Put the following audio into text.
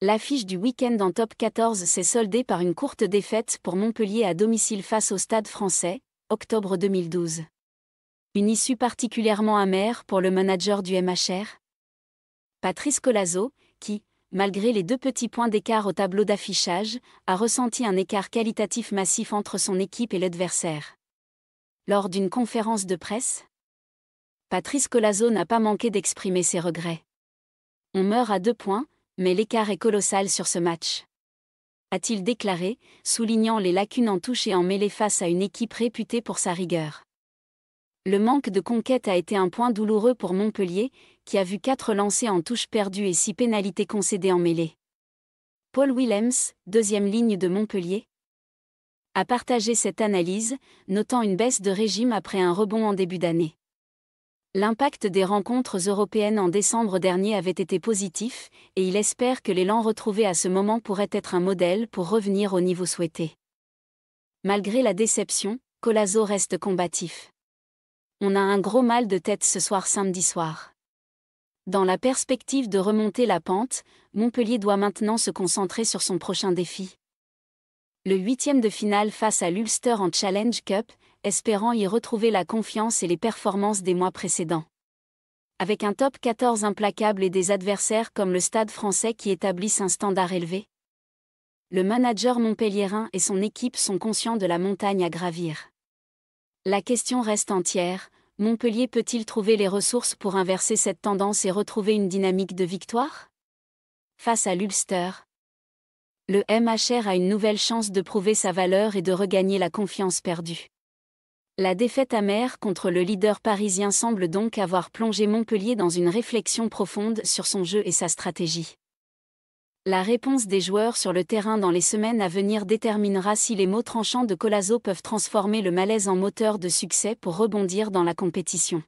L'affiche du week-end en top 14 s'est soldée par une courte défaite pour Montpellier à domicile face au Stade français, octobre 2012. Une issue particulièrement amère pour le manager du MHR. Patrice Colazo, qui, malgré les deux petits points d'écart au tableau d'affichage, a ressenti un écart qualitatif massif entre son équipe et l'adversaire. Lors d'une conférence de presse, Patrice Colazo n'a pas manqué d'exprimer ses regrets. On meurt à deux points, mais l'écart est colossal sur ce match. A-t-il déclaré, soulignant les lacunes en touche et en mêlée face à une équipe réputée pour sa rigueur. Le manque de conquête a été un point douloureux pour Montpellier, qui a vu quatre lancers en touche perdus et six pénalités concédées en mêlée. Paul Willems, deuxième ligne de Montpellier, a partagé cette analyse, notant une baisse de régime après un rebond en début d'année. L'impact des rencontres européennes en décembre dernier avait été positif, et il espère que l'élan retrouvé à ce moment pourrait être un modèle pour revenir au niveau souhaité. Malgré la déception, Colazo reste combatif. On a un gros mal de tête ce soir samedi soir. Dans la perspective de remonter la pente, Montpellier doit maintenant se concentrer sur son prochain défi le huitième de finale face à l'Ulster en Challenge Cup, espérant y retrouver la confiance et les performances des mois précédents. Avec un top 14 implacable et des adversaires comme le Stade français qui établissent un standard élevé. Le manager montpelliérain et son équipe sont conscients de la montagne à gravir. La question reste entière, Montpellier peut-il trouver les ressources pour inverser cette tendance et retrouver une dynamique de victoire Face à l'Ulster, le MHR a une nouvelle chance de prouver sa valeur et de regagner la confiance perdue. La défaite amère contre le leader parisien semble donc avoir plongé Montpellier dans une réflexion profonde sur son jeu et sa stratégie. La réponse des joueurs sur le terrain dans les semaines à venir déterminera si les mots tranchants de Colazo peuvent transformer le malaise en moteur de succès pour rebondir dans la compétition.